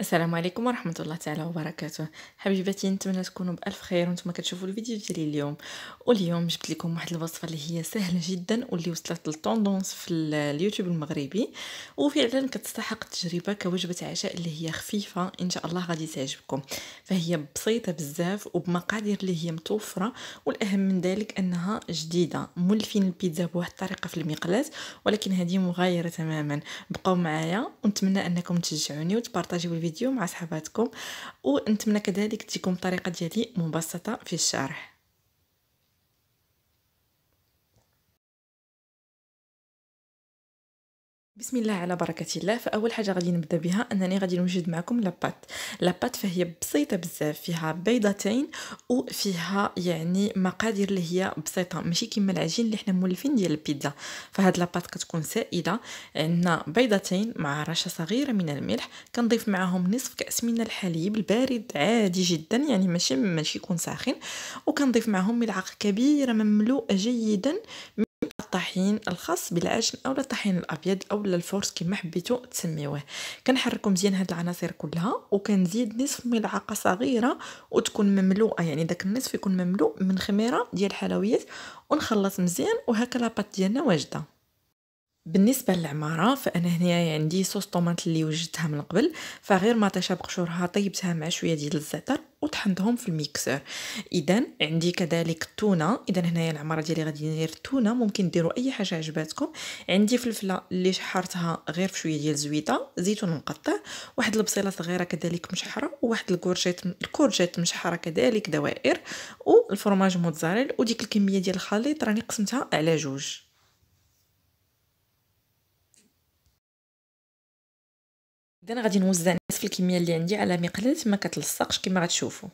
السلام عليكم ورحمة الله تعالى وبركاته حبيباتي نتمنى تكونوا بألف خير وانتم كتشوفوا الفيديو ديالي اليوم واليوم جبت لكم واحد الوصفة اللي هي سهلة جدا واللي وصلت للتوندونس في اليوتيوب المغربي وفعلا كتستحق التجربة كوجبة عشاء اللي هي خفيفة ان شاء الله غادي تعجبكم فهي بسيطة بزاف وبمقادير اللي هي متوفرة والاهم من ذلك انها جديدة مولفين البيتزا بواحد الطريقة في المقلاة ولكن هذه مغايرة تماما بقوا معايا ونتمنى انكم تشجعوني وتبارطاجيو الفيديو مع صحباتكم ونتمنى كذلك تجيكم الطريقه ديالي مبسطه في الشرح بسم الله على بركة الله فأول حاجة غادي نبدا بها أنني غادي نوجد معكم لاباط لاباط فهي بسيطة بزاف فيها بيضتين وفيها يعني مقادير اللي هي بسيطة ماشي كيما العجين اللي حنا مولفين ديال البيتزا فهاد لاباط كتكون سائلة عندنا بيضتين مع رشة صغيرة من الملح كنضيف معاهم نصف كأس من الحليب البارد عادي جدا يعني ماشي ماشي يكون ساخن وكنضيف معاهم ملعقة كبيرة مملوءة جيدا الطحين الخاص بالعجن او الطحين الابيض او الفورس كما حبيتو تسميوه كنحركو مزيان هاد العناصر كلها وكنزيد نصف ملعقه صغيره وتكون مملوءه يعني داك النصف يكون مملوء من خميره ديال الحلويات ونخلط مزيان وهكا لاباط ديالنا واجده بالنسبه للعماره فانا هنايا عندي صوص طوماط اللي وجدتها من قبل فغير ما تشاب قشورها طيبتها مع شويه ديال الزعتر وطحنتهم في الميكسر اذا عندي كذلك التونه اذا هنايا العماره ديالي غادي ندير التونه ممكن ديروا اي حاجه عجباتكم عندي فلفله اللي شحرتها غير في شويه ديال الزويطه زيتون مقطع واحد البصيله صغيره كذلك مشحره وواحد الكورجيت الكورجيت مشحره كذلك دوائر والفرماج موتزاريل وديك الكميه ديال الخليط راني قسمتها على جوج اذا غادي نوزع نصف الكميه اللي عندي على مقلاة ما كتلصقش كما غتشوفوا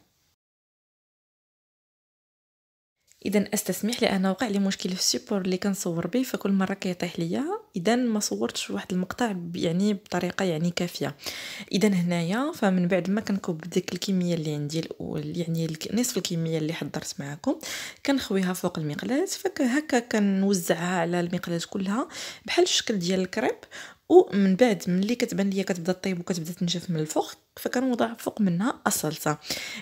اذا استسمح لان وقع لي مشكل في السيبور اللي كنصور به فكل مره كيطيح ليا اذا ما صورتش واحد المقطع يعني بطريقه يعني كافيه اذا هنايا فمن بعد ما كنكب ديك الكميه اللي عندي الاول يعني نصف الكميه اللي حضرت معكم كنخويها فوق المقلاة فهكا كنوزعها على المقلاة كلها بحال الشكل ديال الكريب ومن بعد ملي كتبان ليا كتبدا طيب وكتبدا تنجف من الفوق فكنوضع فوق منها الصلصه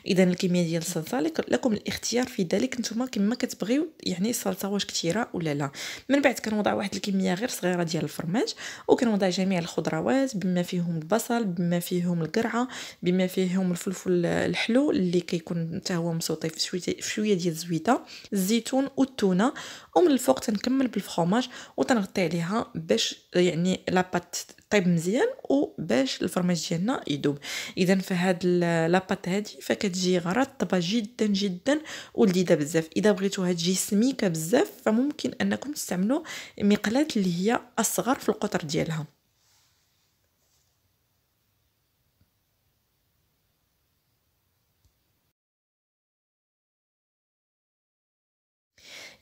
اذا الكميه ديال الصلصه لكم الاختيار في ذلك نتوما كما كتبغيو يعني الصلصه واش كثيره ولا لا من بعد كنوضع واحد الكميه غير صغيره ديال الفرماج وكنوضع جميع الخضروات بما فيهم البصل بما فيهم القرعه بما فيهم الفلفل الحلو اللي كيكون حتى هو مسوطي في شويه في شويه ديال الزويته الزيتون والتونه ومن الفوق تنكمل بالفرماج وتنغطي عليها باش يعني لا لاباط طيب مزيان وباش الفرماج ديالنا يذوب اذا فهاد لاباط هادي فكتجي غرطبه جدا جدا ولذيذه بزاف اذا بغيتوها تجي سميكه بزاف فممكن انكم تستعملوا مقلاه اللي هي اصغر في القطر ديالها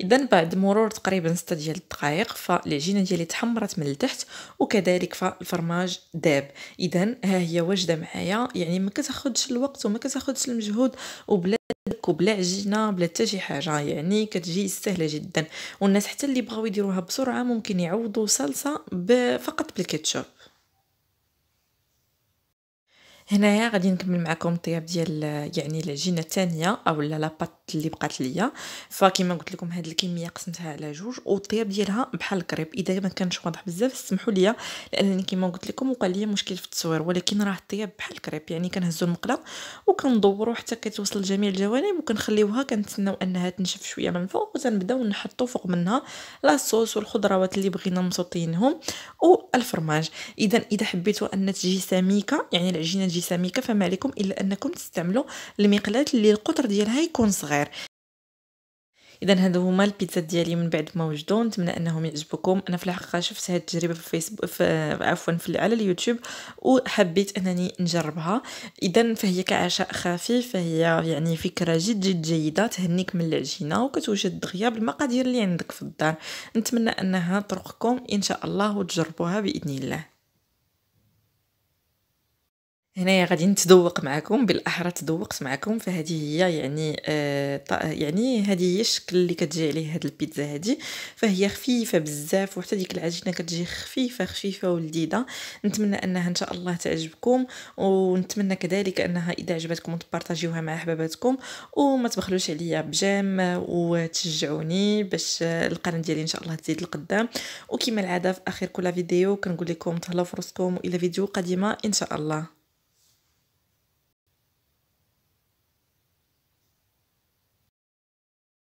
اذا بعد مرور تقريبا 6 ديال الدقائق فالعجينه ديالي تحمرت من التحت وكذلك فالفرماج داب اذا ها هي واجده معايا يعني ما كتاخذش الوقت وما كتاخذش المجهود وبلا دك وبلا عجينه بلا حتى شي حاجه يعني كتجي سهله جدا والناس حتى اللي بغاو يديروها بسرعه ممكن يعوضوا صلصه فقط بالكاتشب هنايا غادي نكمل معكم الطياب ديال يعني العجينه الثانيه او لاباط اللي بقات ليا فكما قلت لكم هذه الكميه قسمتها على جوج والطياب ديالها بحال الكريب اذا ما كانش واضح بزاف سمحوا لي لانني كما قلت لكم وقال لي مشكل في التصوير ولكن راه الطياب بحال الكريب يعني كنهزو المقله وكندوروا حتى كتوصل لجميع الجوانب وكنخليوها كنتسناو انها تنشف شويه من الفوق وتنبداو نحطو فوق منها لاصوص والخضروات اللي بغينا مسوطينهم والفرماج اذا اذا حبيتوا ان تجي سميكه يعني العجينه الجساميكه فما عليكم الا انكم تستعملوا المقلاه اللي القطر ديالها يكون صغير اذا هادو هما البيتزا ديالي من بعد ما وجدو نتمنى انهم يعجبوكم انا في الحقيقه شفت هاد التجربه في فيسبوك في عفوا في على اليوتيوب وحبيت انني نجربها اذا فهي كعشاء خفيف فهي يعني فكره جد جد جيده تهنيك من العجينه وكتوجد دغيا بالمقادير اللي عندك في الدار نتمنى انها طرقكم ان شاء الله وتجربوها باذن الله هنايا غادي نتذوق معكم بالاحرى تذوقت معكم فهذه هي يعني آه يعني هذه هي الشكل اللي كتجي عليه هاد البيتزا هذه فهي خفيفه بزاف وحتى ديك العجينه كتجي خفيفه خفيفه ولذيذه نتمنى انها ان شاء الله تعجبكم ونتمنى كذلك انها اذا عجبتكم تبارطاجيوها مع احبابكم وما تبخلوش عليا بجام وتشجعوني باش القناه ديالي ان شاء الله تزيد القدام وكما العاده في اخر كل فيديو كنقول لكم تهلاو في راسكم والى فيديو قادمه ان شاء الله